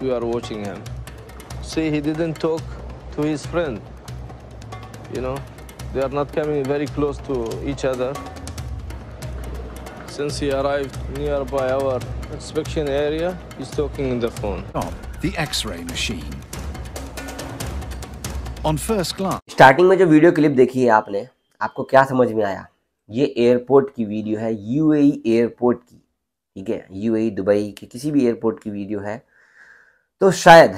We are watching him. See, he didn't talk to his friend. You know, they are not coming very close to each other. Since he arrived nearby our inspection area, he's talking on the phone. Oh, the X-ray machine. On first glance. Starting में जो video clip देखी है आपने, आपको क्या समझ में आया? ये एयरपोर्ट की वीडियो है, यूएई एयरपोर्ट की, ठीक है? यूएई दुबई के किसी भी एयरपोर्ट की वीडियो है। तो शायद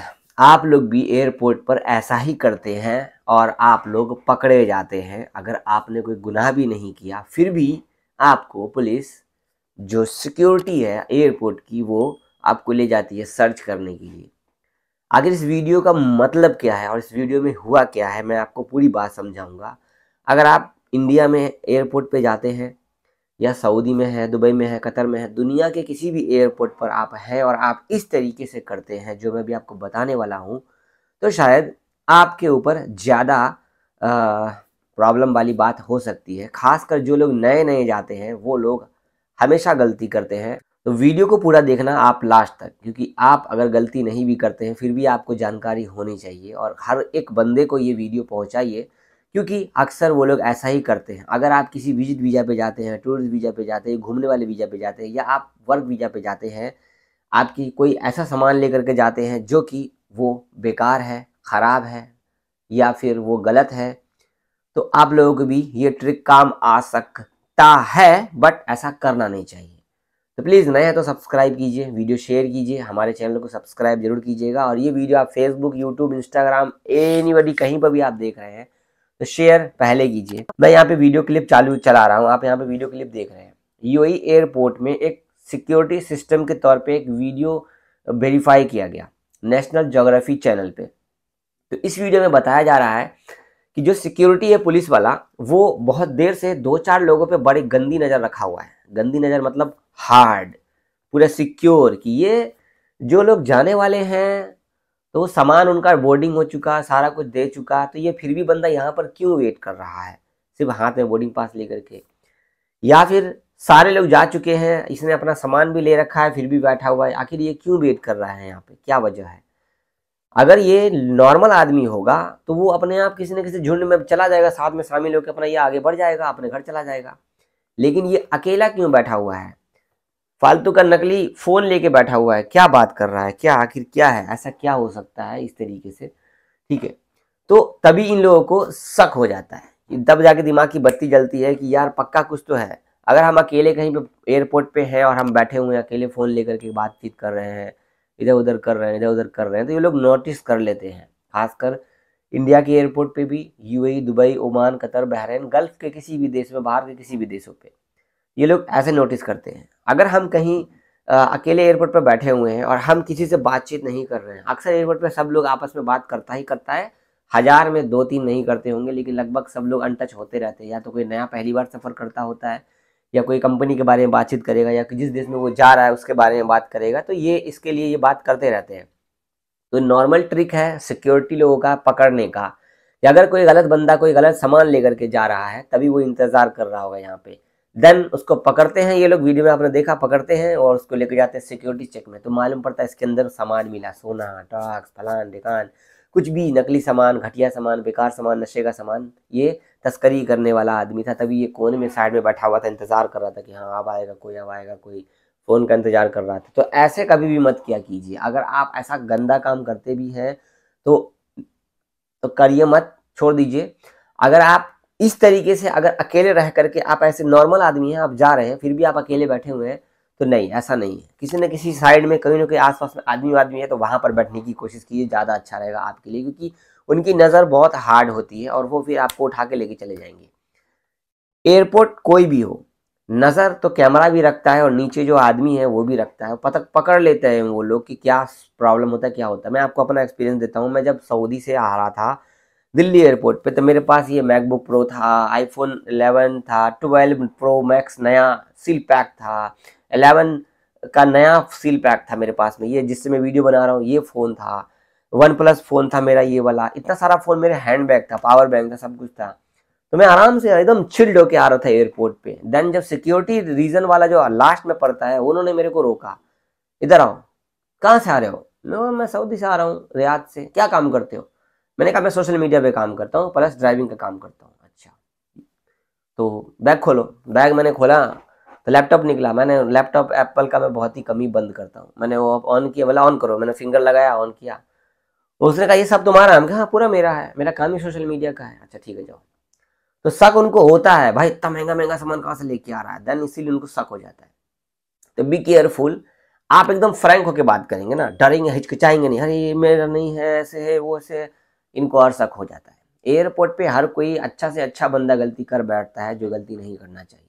आप लोग भी एयरपोर्ट पर ऐसा ही करते हैं और आप लोग पकड़े जाते हैं अगर आपने कोई गुनाह भी नहीं किया फिर भी आपको पुलिस जो सिक्योरिटी है एयरपोर्ट की वो आपको ले जाती है सर्च करने के लिए आखिर इस वीडियो का मतलब क्या है और इस वीडियो में हुआ क्या है मैं आपको पूरी बात समझाऊंगा अगर आप इंडिया में एयरपोर्ट पे जाते हैं या सऊदी में है दुबई में है कतर में है दुनिया के किसी भी एयरपोर्ट पर आप हैं और आप इस तरीके से करते हैं जो मैं भी आपको बताने वाला हूँ तो शायद आपके ऊपर ज़्यादा प्रॉब्लम वाली बात हो सकती है खासकर जो लोग नए नए जाते हैं वो लोग हमेशा गलती करते हैं तो वीडियो को पूरा देखना आप लास्ट तक क्योंकि आप अगर गलती नहीं भी करते हैं फिर भी आपको जानकारी होनी चाहिए और हर एक बंदे को ये वीडियो पहुंचाइए क्योंकि अक्सर वो लोग ऐसा ही करते हैं अगर आप किसी विजिट वीज़ा पे जाते हैं टूरिस्ट वीज़ा पे जाते हैं घूमने वाले वीज़ा पे जाते हैं या आप वर्क वीज़ा पे जाते हैं आपकी कोई ऐसा सामान लेकर के जाते हैं जो कि वो बेकार है ख़राब है या फिर वो गलत है तो आप लोगों को भी ये ट्रिक काम आ सकता है बट ऐसा करना नहीं चाहिए तो प्लीज़ नए हैं तो सब्सक्राइब कीजिए वीडियो शेयर कीजिए हमारे चैनल को सब्सक्राइब जरूर कीजिएगा और ये वीडियो आप Facebook YouTube Instagram anybody कहीं पर भी आप देख रहे हैं तो शेयर पहले कीजिए मैं यहाँ पे वीडियो क्लिप चालू चला रहा हूँ आप यहाँ पे वीडियो क्लिप देख रहे हैं यूएई एयरपोर्ट में एक सिक्योरिटी सिस्टम के तौर पे एक वीडियो वेरीफाई किया गया नेशनल जोग्राफी चैनल पे तो इस वीडियो में बताया जा रहा है कि जो सिक्योरिटी है पुलिस वाला वो बहुत देर से दो चार लोगों पे बड़ी गंदी नज़र रखा हुआ है गंदी नज़र मतलब हार्ड पूरा सिक्योर कि ये जो लोग जाने वाले हैं तो सामान उनका बोर्डिंग हो चुका सारा कुछ दे चुका तो ये फिर भी बंदा यहाँ पर क्यों वेट कर रहा है सिर्फ हाथ में बोर्डिंग पास लेकर के या फिर सारे लोग जा चुके हैं इसने अपना सामान भी ले रखा है फिर भी बैठा हुआ है आखिर ये क्यों वेट कर रहा है यहाँ पे क्या वजह है अगर ये नॉर्मल आदमी होगा तो वो अपने आप किसी न किसी झुंड में चला जाएगा साथ में शामिल होकर अपना ये आगे बढ़ जाएगा अपने घर चला जाएगा लेकिन ये अकेला क्यों बैठा हुआ है फालतू का नकली फ़ोन लेके बैठा हुआ है क्या बात कर रहा है क्या आखिर क्या है ऐसा क्या हो सकता है इस तरीके से ठीक है तो तभी इन लोगों को शक हो जाता है तब जाके दिमाग की बत्ती जलती है कि यार पक्का कुछ तो है अगर हम अकेले कहीं पे एयरपोर्ट पे हैं और हम बैठे हुए हैं अकेले फ़ोन लेकर के बातचीत कर रहे हैं इधर उधर कर रहे हैं इधर उधर कर रहे हैं तो ये लोग नोटिस कर लेते हैं खासकर इंडिया के एयरपोर्ट पे भी UAE e, Dubai Oman Qatar Bahrain Gulf के किसी भी देश में बाहर के किसी भी देशों पे ये लोग ऐसे नोटिस करते हैं अगर हम कहीं आ, अकेले एयरपोर्ट पर बैठे हुए हैं और हम किसी से बातचीत नहीं कर रहे हैं अक्सर एयरपोर्ट पर सब लोग आपस में बात करता ही करता है हज़ार में दो तीन नहीं करते होंगे लेकिन लगभग सब लोग अनटच होते रहते हैं या तो कोई नया पहली बार सफ़र करता होता है या कोई कंपनी के बारे में बातचीत करेगा या जिस देश में वो जा रहा है उसके बारे में बात करेगा तो ये इसके लिए ये बात करते रहते हैं तो नॉर्मल ट्रिक है सिक्योरिटी लोगों का पकड़ने का या अगर कोई गलत बंदा कोई गलत सामान लेकर के जा रहा है तभी वो इंतज़ार कर रहा होगा यहाँ पर देन उसको पकड़ते हैं ये लोग वीडियो में आपने देखा पकड़ते हैं और उसको लेके जाते हैं सिक्योरिटी चेक में तो मालूम पड़ता है इसके अंदर सामान मिला सोना ड्रग्स फलान दिकान कुछ भी नकली सामान घटिया सामान बेकार सामान नशे का सामान ये तस्करी करने वाला आदमी था तभी ये कोने में साइड में बैठा हुआ था इंतज़ार कर रहा था कि हाँ अब आएगा कोई अब आएगा कोई फ़ोन का इंतज़ार कर रहा था तो ऐसे कभी भी मत किया कीजिए अगर आप ऐसा गंदा काम करते भी हैं तो, तो करिए मत छोड़ दीजिए अगर आप इस तरीके से अगर अकेले रह करके आप ऐसे नॉर्मल आदमी हैं आप जा रहे हैं फिर भी आप अकेले बैठे हुए हैं तो नहीं ऐसा नहीं है किसी न किसी साइड में कहीं ना कहीं आसपास में आदमी आदमी है तो वहाँ पर बैठने की कोशिश कीजिए ज़्यादा अच्छा रहेगा आपके लिए क्योंकि उनकी नज़र बहुत हार्ड होती है और वो फिर आपको उठा के लेके चले जाएंगे एयरपोर्ट कोई भी हो नज़र तो कैमरा भी रखता है और नीचे जो आदमी है वो भी रखता है पता पकड़ लेते हैं वो लोग कि क्या प्रॉब्लम होता है क्या होता है मैं आपको अपना एक्सपीरियंस देता हूँ मैं जब सऊदी से आ रहा था दिल्ली एयरपोर्ट पे तो मेरे पास ये मैकबुक प्रो था आईफोन 11 था 12 प्रो मैक्स नया सील पैक था 11 का नया सील पैक था मेरे पास में ये जिससे मैं वीडियो बना रहा हूँ ये फ़ोन था वन प्लस फ़ोन था मेरा ये वाला इतना सारा फ़ोन मेरे हैंड बैग था पावर बैंक था सब कुछ था तो मैं आराम से एकदम चिल्ड होके आ रहा था एयरपोर्ट पर देन जब सिक्योरिटी रीज़न वाला जो लास्ट में पड़ता है उन्होंने मेरे को रोका इधर आओ कहाँ से आ रहे हो मैं मैं सऊदी से आ रहा हूँ रियाद से क्या काम करते हो मैंने कहा मैं सोशल मीडिया पे काम करता हूँ प्लस ड्राइविंग का काम करता हूँ अच्छा तो बैग खोलो बैग मैंने खोला तो लैपटॉप निकला मैंने लैपटॉप एप्पल का मैं बहुत ही कमी बंद करता हूँ मैंने वो ऑन किया बोला ऑन करो मैंने फिंगर लगाया ऑन किया उसने कहा ये सब तुम्हारा हम हाँ पूरा मेरा है मेरा काम ही सोशल मीडिया का है अच्छा ठीक है जाओ तो शक उनको होता है भाई इतना महंगा महंगा सामान कहाँ से लेके आ रहा है देन इसीलिए उनको शक हो जाता है तो बी केयरफुल आप एकदम फ्रैंक होकर बात करेंगे ना डरेंगे हिचकिचाएंगे नहीं अरे ये मेरा नहीं है ऐसे है वो ऐसे है इनको और शक हो जाता है एयरपोर्ट पे हर कोई अच्छा से अच्छा बंदा गलती कर बैठता है जो गलती नहीं करना चाहिए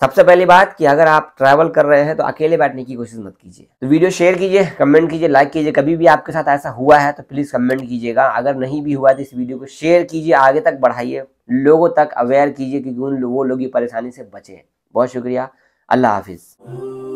सबसे पहली बात कि अगर आप ट्रैवल कर रहे हैं तो अकेले बैठने की कोशिश मत कीजिए तो वीडियो शेयर कीजिए कमेंट कीजिए लाइक कीजिए कभी भी आपके साथ ऐसा हुआ है तो प्लीज़ कमेंट कीजिएगा अगर नहीं भी हुआ तो इस वीडियो को शेयर कीजिए आगे तक बढ़ाइए लोगों तक अवेयर कीजिए क्योंकि उन वो लोग की परेशानी से बचें बहुत शुक्रिया अल्लाह हाफिज़